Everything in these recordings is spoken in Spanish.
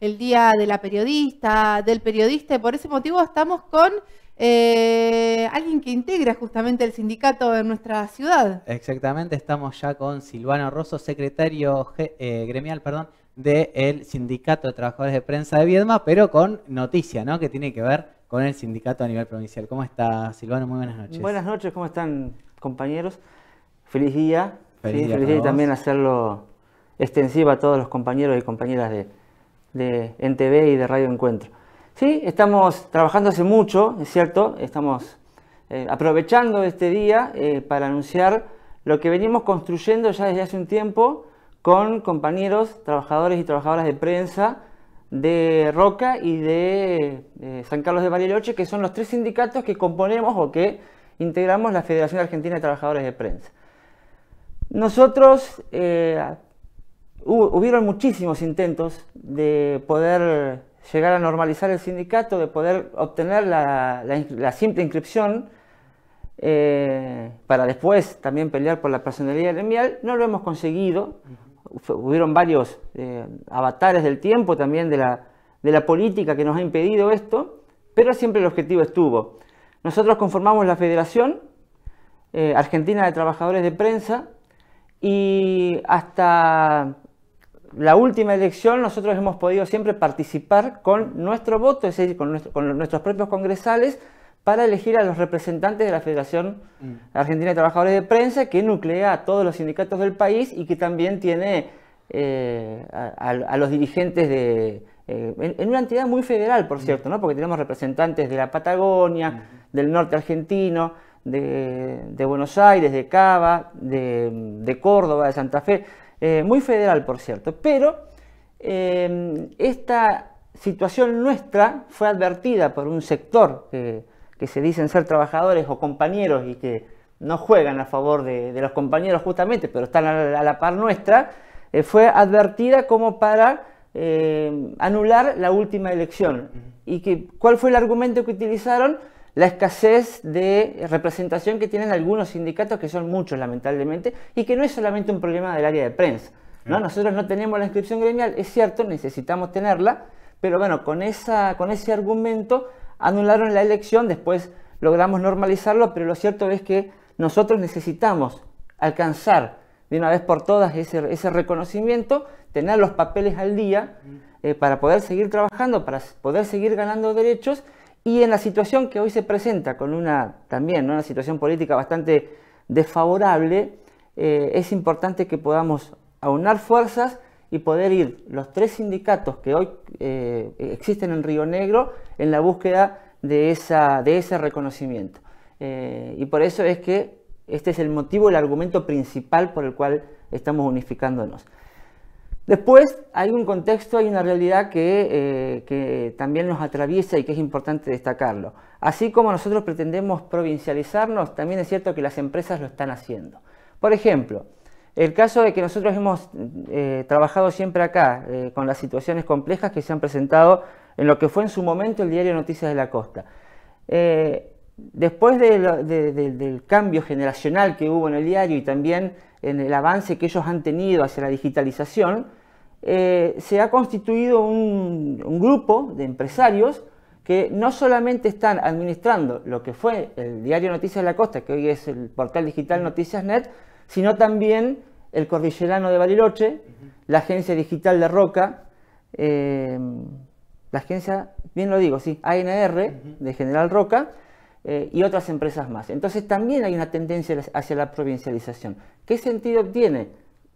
El día de la periodista, del periodista, y por ese motivo estamos con eh, alguien que integra justamente el sindicato en nuestra ciudad. Exactamente, estamos ya con Silvano Rosso, secretario eh, gremial, perdón, del Sindicato de Trabajadores de Prensa de Viedma, pero con noticia, Que tiene que ver con el sindicato a nivel provincial. ¿Cómo está, Silvano? Muy buenas noches. Buenas noches, ¿cómo están, compañeros? Feliz día. día, feliz día y también hacerlo extensivo a todos los compañeros y compañeras de, de NTV y de Radio Encuentro. Sí, estamos trabajando hace mucho, es cierto, estamos eh, aprovechando este día eh, para anunciar lo que venimos construyendo ya desde hace un tiempo con compañeros, trabajadores y trabajadoras de prensa de Roca y de eh, San Carlos de Bariloche, que son los tres sindicatos que componemos o que integramos la Federación Argentina de Trabajadores de Prensa. Nosotros hubieron muchísimos intentos de poder llegar a normalizar el sindicato, de poder obtener la, simple inscripción eh, para después también pelear por la personalidad gremial. No lo hemos conseguido. Hubieron varios eh, avatares del tiempo también de la, política que nos ha impedido esto, pero siempre el objetivo estuvo. Nosotros conformamos la Federación eh, Argentina de Trabajadores de Prensa y hasta la última elección nosotros hemos podido siempre participar con nuestro voto, es decir, con, nuestros propios congresales, para elegir a los representantes de la Federación mm. Argentina de Trabajadores de Prensa, que nuclea a todos los sindicatos del país y que también tiene eh, a, los dirigentes de... Eh, en, una entidad muy federal, por mm. cierto, ¿no? porque tenemos representantes de la Patagonia, mm. del norte argentino, de, Buenos Aires, de Cava, de Córdoba, de Santa Fe. Eh, muy federal por cierto, pero eh, esta situación nuestra fue advertida por un sector que, se dicen ser trabajadores o compañeros y que no juegan a favor de, los compañeros justamente, pero están a la, par nuestra, eh, fue advertida como para anular la última elección. ¿Y que, cuál fue el argumento que utilizaron? la escasez de representación que tienen algunos sindicatos, que son muchos lamentablemente, y que no es solamente un problema del área de prensa. ¿no? Nosotros no tenemos la inscripción gremial, es cierto, necesitamos tenerla, pero bueno, con, esa, con ese argumento anularon la elección, después logramos normalizarlo, pero lo cierto es que nosotros necesitamos alcanzar de una vez por todas ese, reconocimiento, tener los papeles al día eh, para poder seguir trabajando, para poder seguir ganando derechos y en la situación que hoy se presenta, con una también una situación política bastante desfavorable, eh, es importante que podamos aunar fuerzas y poder ir los tres sindicatos que hoy eh, existen en Río Negro en la búsqueda de, ese reconocimiento. Eh, y por eso es que este es el motivo, el argumento principal por el cual estamos unificándonos. Después hay un contexto, hay una realidad eh, que, también nos atraviesa y que es importante destacarlo. Así como nosotros pretendemos provincializarnos, también es cierto que las empresas lo están haciendo. Por ejemplo, el caso de que nosotros hemos eh, trabajado siempre acá eh, con las situaciones complejas que se han presentado en lo que fue en su momento el diario Noticias de la Costa. Después del cambio generacional que hubo en el diario y también en el avance que ellos han tenido hacia la digitalización, eh, se ha constituido un, grupo de empresarios que no solamente están administrando lo que fue el diario Noticias de la Costa, que hoy es el portal digital Noticias Noticias.net, sino también el Cordillerano de Bariloche, la agencia digital de Roca, eh, la agencia, bien lo digo, sí, ANR de General Roca, eh, y otras empresas más. Entonces también hay una tendencia hacia la provincialización. ¿Qué sentido tiene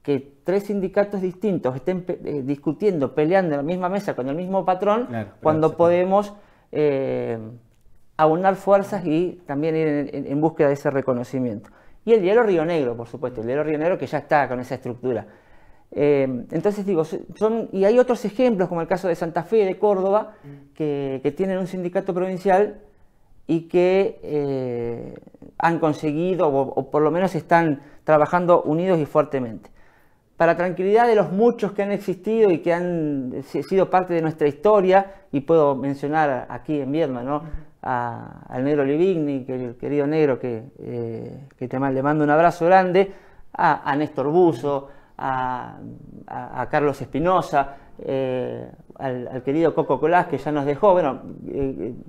que tres sindicatos distintos estén eh, discutiendo, peleando en la misma mesa con el mismo patrón cuando podemos eh, aunar fuerzas y también ir en, búsqueda de ese reconocimiento? Y el hielo Río Negro, por supuesto, el hielo Río Negro que ya está con esa estructura. entonces digo, son, y hay otros ejemplos, como el caso de Santa Fe, de Córdoba, mm. que tienen un sindicato provincial y que eh, han conseguido, o, por lo menos están trabajando unidos y fuertemente. Para tranquilidad de los muchos que han existido y que han sido parte de nuestra historia, y puedo mencionar aquí en Viedma, al negro Livigni, que el querido negro que, eh, te, le mando un abrazo grande, a, a Néstor Buzo, a, Carlos Espinosa, eh, al, querido Coco Colás, que ya nos dejó, bueno,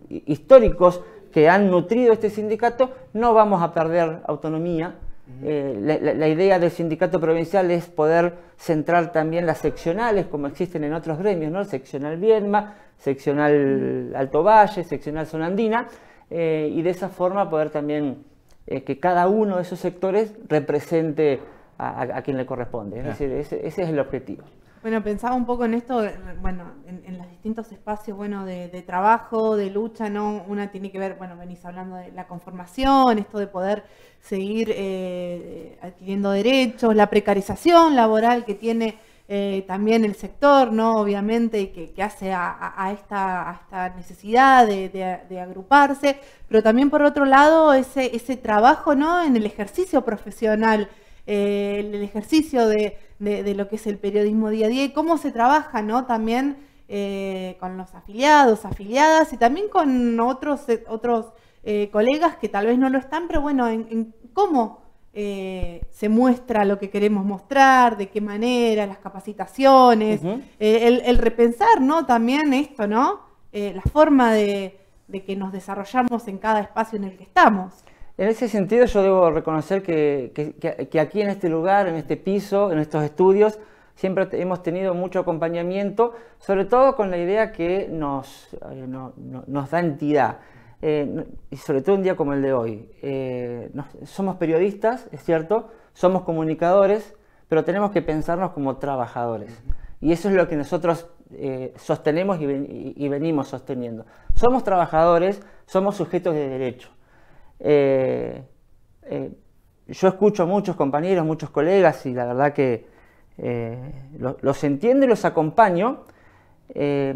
históricos que han nutrido este sindicato, no vamos a perder autonomía. Eh, la, idea del sindicato provincial es poder centrar también las seccionales, como existen en otros gremios, ¿no? Seccional Viedma, seccional Alto Valle, seccional Zona Andina, eh, y de esa forma poder también eh, que cada uno de esos sectores represente a, quien le corresponde. Es decir, ese, es el objetivo. Bueno, pensaba un poco en esto, bueno, en, en, las distintos espacios, bueno, de, trabajo, de lucha, ¿no? Una tiene que ver, bueno, venís hablando de la conformación, esto de poder seguir eh, eh, adquiriendo derechos, la precarización laboral que tiene eh, también el sector, ¿no? Obviamente, que, hace a, esta, esta, necesidad de, agruparse, pero también por otro lado, ese, ese trabajo, ¿no? En el ejercicio profesional, el ejercicio de, de, lo que es el periodismo día a día y cómo se trabaja, ¿no? También eh, con los afiliados, afiliadas y también con otros, eh, otros eh, colegas que tal vez no lo están, pero bueno, en, cómo se muestra lo que queremos mostrar, de qué manera, las capacitaciones, el, repensar, También esto, ¿no? la forma de, que nos desarrollamos en cada espacio en el que estamos. En ese sentido yo debo reconocer que, aquí en este lugar, en este piso, en estos estudios, siempre hemos tenido mucho acompañamiento, sobre todo con la idea que nos, eh, nos da entidad. Eh, y sobre todo un día como el de hoy. Eh, somos periodistas, es cierto, somos comunicadores, pero tenemos que pensarnos como trabajadores. Y eso es lo que nosotros sostenemos y, venimos sosteniendo. Somos trabajadores, somos sujetos de derecho. yo escucho a muchos compañeros, muchos colegas, y la verdad que eh, los, entiendo y los acompaño. Eh,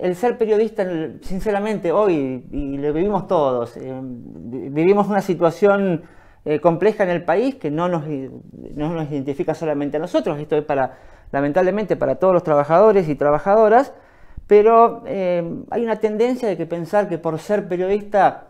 el ser periodista, sinceramente, hoy, y lo vivimos todos, eh, vivimos una situación compleja en el país que no nos, no nos identifica solamente a nosotros, esto es para, lamentablemente, para todos los trabajadores y trabajadoras, pero hay una tendencia de que pensar que por ser periodista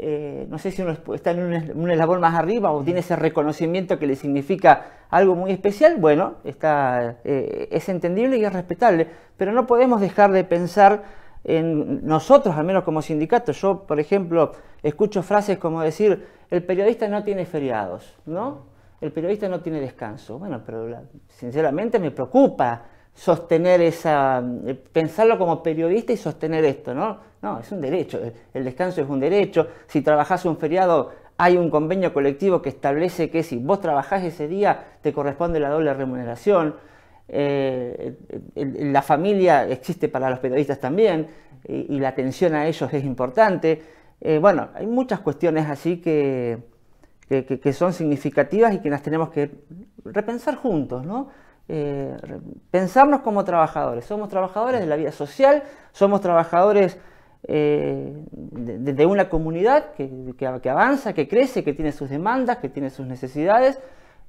eh, no sé si uno está en una labor más arriba o tiene ese reconocimiento que le significa algo muy especial, bueno, está, eh, es entendible y es respetable, pero no podemos dejar de pensar en nosotros, al menos como sindicato. Yo, por ejemplo, escucho frases como decir, el periodista no tiene feriados, ¿no? El periodista no tiene descanso. Bueno, pero sinceramente me preocupa sostener esa, eh, pensarlo como periodista y sostener esto, ¿no? No, es un derecho, eh, el descanso es un derecho, si trabajás un feriado hay un convenio colectivo que establece que si vos trabajás ese día te corresponde la doble remuneración, eh, la familia existe para los periodistas también y, la atención a ellos es importante. bueno, hay muchas cuestiones así que, que son significativas y que las tenemos que repensar juntos, ¿no? Eh, pensarnos como trabajadores. Somos trabajadores de la vida social, somos trabajadores eh, de, una comunidad que avanza, que crece, que tiene sus demandas, que tiene sus necesidades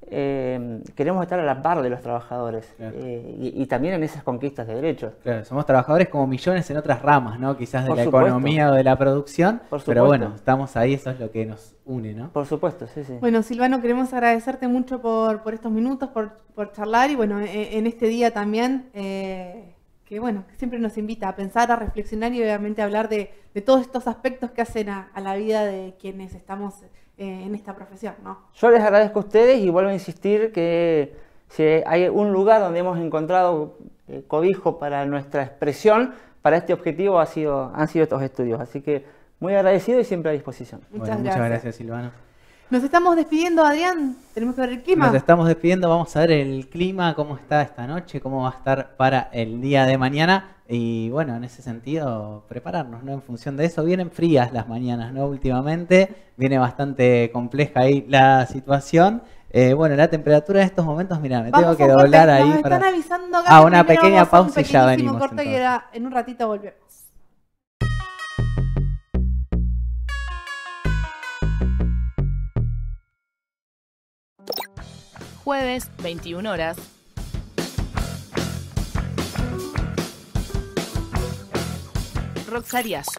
Em, queremos estar a la par de los trabajadores eh, y, también en esas conquistas de derechos. somos trabajadores como millones en otras ramas, ¿no? Quizás de la economía o de la producción, pero bueno, estamos ahí, eso es lo que nos une, ¿no? Por supuesto, sí, sí. Bueno, Silvano, queremos agradecerte mucho por, estos minutos, por, charlar y bueno, e, en este día también, eh, que bueno, siempre nos invita a pensar, a reflexionar y obviamente hablar de, todos estos aspectos que hacen a la vida de quienes estamos eh, en esta profesión, Yo les agradezco a ustedes y vuelvo a insistir que si hay un lugar donde hemos encontrado eh, cobijo para nuestra expresión, para este objetivo ha sido, han sido estos estudios. Así que muy agradecido y siempre a disposición. Muchas, gracias. muchas Nos estamos despidiendo, Adrián. Tenemos que ver el clima. Nos estamos despidiendo. Vamos a ver el clima, cómo está esta noche, cómo va a estar para el día de mañana. Y bueno, en ese sentido, prepararnos, ¿no? En función de eso, vienen frías las mañanas, ¿no? Últimamente viene bastante compleja ahí la situación. Eh, bueno, la temperatura de estos momentos, mira, me tengo que doblar ahí. para... están avisando que ah, una pequeña pausa un y ya venimos. en un ratito volvemos. Jueves, 21 horas Arias.